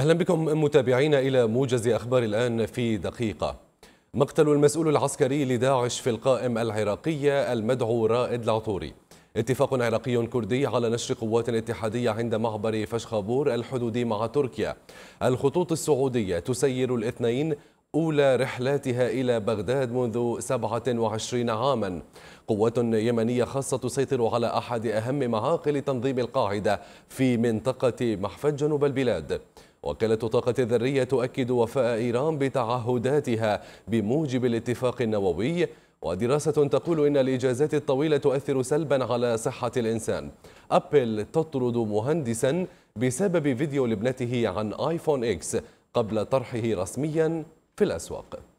أهلا بكم متابعينا إلى موجز أخبار الآن في دقيقة مقتل المسؤول العسكري لداعش في القائم العراقية المدعو رائد العطوري اتفاق عراقي كردي على نشر قوات اتحادية عند معبر فشخابور الحدودي مع تركيا الخطوط السعودية تسير الاثنين أولى رحلاتها إلى بغداد منذ 27 عاما قوات يمنية خاصة تسيطر على أحد أهم معاقل تنظيم القاعدة في منطقة محفد جنوب البلاد وكالة الطاقة الذرية تؤكد وفاء إيران بتعهداتها بموجب الاتفاق النووي ودراسة تقول إن الإجازات الطويلة تؤثر سلبا على صحة الإنسان أبل تطرد مهندسا بسبب فيديو لابنته عن آيفون إكس قبل طرحه رسميا في الأسواق